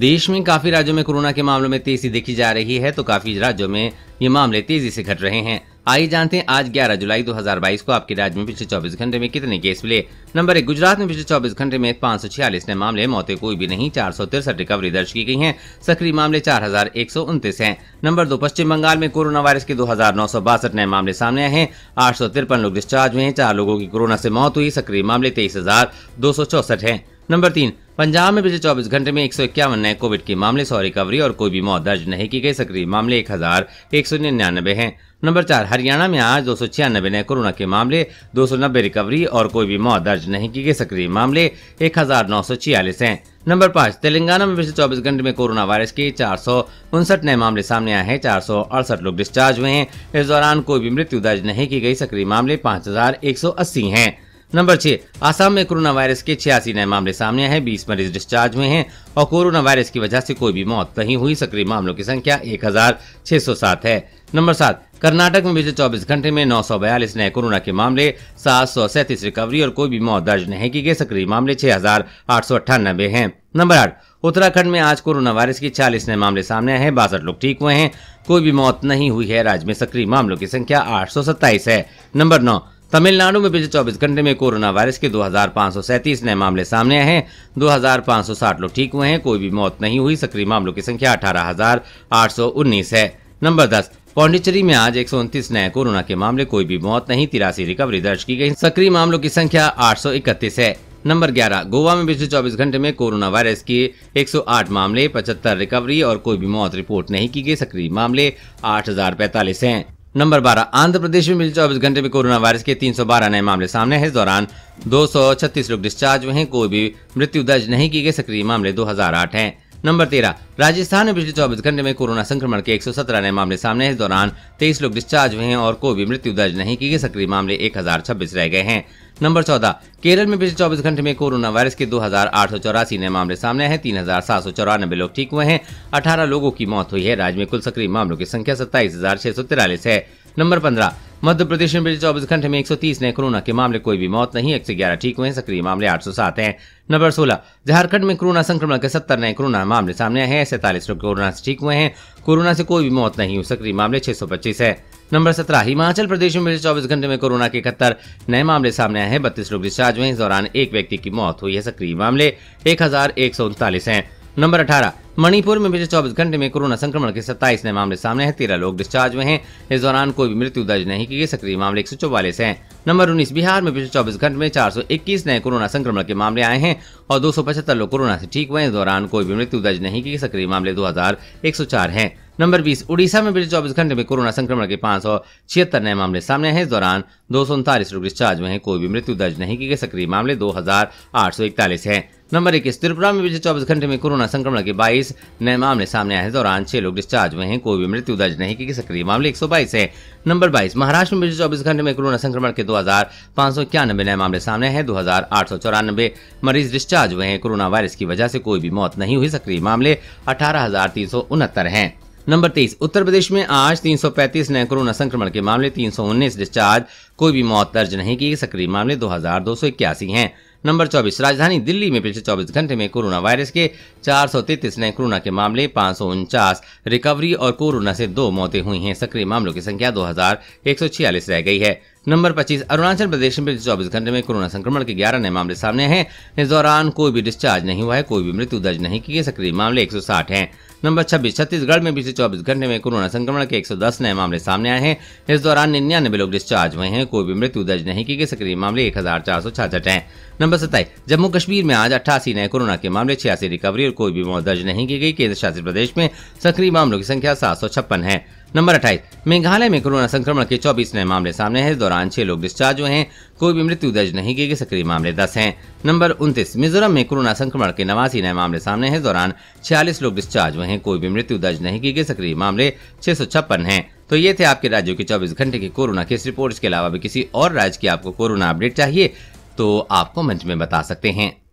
देश में काफी राज्यों में कोरोना के मामलों में तेजी देखी जा रही है तो काफी राज्यों में ये मामले तेजी से घट रहे हैं आइए जानते हैं आज 11 जुलाई 2022 को आपके राज्य में पिछले 24 घंटे में कितने केस मिले नंबर एक गुजरात में पिछले 24 घंटे में पाँच नए मामले मौतें कोई भी नहीं चार रिकवरी दर्ज की गई हैं सक्रिय मामले चार हैं नंबर दो पश्चिम बंगाल में कोरोना वायरस के दो नए मामले सामने आए हैं आठ लोग डिस्चार्ज हुए हैं चार लोगों की कोरोना से मौत हुई सक्रिय मामले तेईस हजार नंबर तीन पंजाब में पिछले 24 घंटे में एक नए कोविड के मामले सौ रिकवरी और कोई भी मौत दर्ज नहीं की गई सक्रिय मामले एक हजार एक सौ निन्यानबे है नंबर चार हरियाणा में आज दो सौ छियानबे नए कोरोना के मामले दो सौ नब्बे रिकवरी और कोई भी मौत दर्ज नहीं की गई सक्रिय मामले एक हजार नौ सौ छियालीस है नंबर पाँच तेलंगाना में पिछले 24 घंटे में कोरोना वायरस के चार सौ उनसठ नए मामले सामने आए हैं चार सौ अड़सठ लोग डिस्चार्ज हुए हैं इस दौरान कोई भी मृत्यु दर्ज नहीं की गई सक्रिय मामले पाँच हजार एक सौ अस्सी है नंबर छह आसाम में कोरोना वायरस के छियासी नए मामले सामने आए हैं बीस मरीज डिस्चार्ज हुए हैं और कोरोना वायरस की वजह से कोई भी मौत नहीं हुई सक्रिय मामलों की संख्या एक है नंबर सात कर्नाटक में पिछले चौबीस घंटे में बयालीस नए कोरोना के मामले सात रिकवरी और कोई भी मौत दर्ज नहीं की गई सक्रिय मामले छह हजार है नंबर आठ उत्तराखंड में आज कोरोना वायरस के चालीस नए मामले सामने आए हैं बासठ लोग ठीक हुए हैं कोई भी मौत नहीं हुई है राज्य में सक्रिय मामलों की संख्या आठ है नंबर नौ तमिलनाडु में पिछले 24 घंटे में कोरोना वायरस के दो नए मामले सामने आए हैं 2560 लोग ठीक हुए हैं कोई भी मौत नहीं हुई सक्रिय मामलों की संख्या अठारह है नंबर दस पौंडिचेरी में आज एक नए कोरोना के मामले कोई भी मौत नहीं तिरासी रिकवरी दर्ज की गई सक्रिय मामलों की संख्या आठ है नंबर 11 गोवा में पिछले 24 घंटे में कोरोना वायरस के 108 मामले 75 रिकवरी और कोई भी मौत रिपोर्ट नहीं की गई सक्रिय मामले 8045 हैं नंबर बारह आंध्र प्रदेश में मिले चौबीस घंटे में कोरोना वायरस के 312 नए मामले सामने हैं इस दौरान 236 लोग डिस्चार्ज हुए हैं कोई भी मृत्यु दर्ज नहीं की गई सक्रिय मामले 2008 हैं नंबर तेरह राजस्थान में पिछले चौबीस घंटे में कोरोना संक्रमण के एक नए मामले सामने इस दौरान तेईस लोग डिस्चार्ज हुए हैं और कोई भी मृत्यु दर्ज नहीं की गई सक्रिय मामले एक रह गए हैं नंबर चौदह केरल में पिछले 24 घंटे में कोरोना वायरस के दो नए मामले सामने हैं तीन हजार सात सौ चौरानबे लोग ठीक हुए हैं अठारह लोगों की मौत हुई है राज्य में कुल सक्रिय मामलों की संख्या सत्ताईस है नंबर पंद्रह मध्य प्रदेश में पिछले चौबीस घंटे में 130 नए कोरोना के मामले कोई भी मौत नहीं एक सौ ग्यारह ठीक हुए सक्रिय मामले 807 हैं नंबर 16 झारखंड में कोरोना संक्रमण के 70 नए कोरोना मामले सामने आए हैं सैतालीस लोग कोरोना से ठीक हुए हैं कोरोना से कोई भी मौत नहीं हुई सक्रिय मामले 625 है नंबर सत्रह हिमाचल प्रदेश में पिछले चौबीस घंटे में कोरोना के इकहत्तर नए मामले सामने आए हैं बत्तीस लोग डिस्चार्ज हुए इस दौरान एक व्यक्ति की मौत हुई है सक्रिय मामले एक हजार एक सौ है नंबर अठारह मणिपुर में पिछले 24 घंटे में कोरोना संक्रमण के 27 नए मामले सामने हैं तेरह लोग डिस्चार्ज हुए हैं इस दौरान कोई भी मृत्यु दर्ज नहीं की गई सक्रिय मामले एक हैं नंबर 19 बिहार में पिछले 24 घंटे में 421 नए कोरोना संक्रमण के मामले आए हैं और दो लोग कोरोना से ठीक हुए इस दौरान कोई भी मृत्यु दर्ज नहीं की गई सक्रिय मामले दो है नंबर बीस उड़ीसा में पिछले चौबीस घंटे में कोरोना संक्रमण के पांच सौ छिहत्तर नए मामले सामने हैं इस दौरान दो सौ उनतालीस लोग डिस्चार्ज हुए हैं कोई भी मृत्यु दर्ज नहीं की गई सक्रिय मामले दो हजार आठ सौ इकतालीस है नंबर इक्कीस त्रिपुरा में पिछले चौबीस घंटे में कोरोना संक्रमण के बाईस नए मामले सामने आए हैं दौरान छह लोग डिस्चार्ज हुए हैं कोई भी मृत्यु दर्ज नहीं की सक्रिय मामले एक सौ बाईस है नंबर बाईस महाराष्ट्र में पिछले चौबीस घंटे में कोरोना संक्रमण के दो हजार पांच सौ इक्यानबे नए मामले सामने आए हैं दो हजार आठ सौ चौरानबे मरीज डिस्चार्ज हुए हैं कोरोना वायरस की वजह से कोई भी मौत नहीं हुई सक्रिय मामले अठारह हजार तीन सौ उनहत्तर हैं नंबर तेईस उत्तर प्रदेश में आज 335 नए कोरोना संक्रमण के मामले 319 डिस्चार्ज कोई भी मौत दर्ज नहीं की सक्रिय मामले दो हैं नंबर 24 राजधानी दिल्ली में पिछले 24 घंटे में कोरोना वायरस के 433 नए कोरोना के मामले पाँच रिकवरी और कोरोना से दो मौतें हुई हैं सक्रिय मामलों की संख्या दो रह गई है नंबर 25 अरुणाचल प्रदेश में पिछले चौबीस घंटे में कोरोना संक्रमण के 11 नए मामले सामने हैं इस दौरान कोई भी डिस्चार्ज नहीं हुआ है कोई भी मृत्यु दर्ज नहीं की सक्रिय मामले एक सौ नंबर छब्बीस छत्तीसगढ़ में पिछले चौबीस घंटे में कोरोना संक्रमण के एक नए मामले सामने आए हैं इस दौरान निन्यानवे लोग डिस्चार्ज हुए हैं कोई भी मृत्यु दर्ज नहीं की गई सक्रिय मामले एक हैं नंबर सत्ताईस जम्मू कश्मीर में आज अट्ठासी नए कोरोना के मामले छियासी रिकवरी और कोई भी मौत दर्ज नहीं की गई केंद्र शासित प्रदेश में सक्रिय मामलों की संख्या सात है नंबर अट्ठाईस मेघालय में कोरोना संक्रमण के 24 नए मामले सामने हैं इस दौरान छह लोग डिस्चार्ज हुए हैं कोई भी मृत्यु दर्ज नहीं की गई सक्रिय मामले 10 हैं नंबर 29 मिजोरम में कोरोना संक्रमण के नवासी नए मामले सामने हैं इस दौरान छियालीस लोग डिस्चार्ज हुए हैं कोई भी मृत्यु दर्ज नहीं की गई सक्रिय मामले छह सौ तो ये थे आपके राज्यों के चौबीस घंटे की कोरोना केस रिपोर्ट के अलावा भी किसी और राज्य की आपको कोरोना अपडेट चाहिए तो आप कमेंट में बता सकते हैं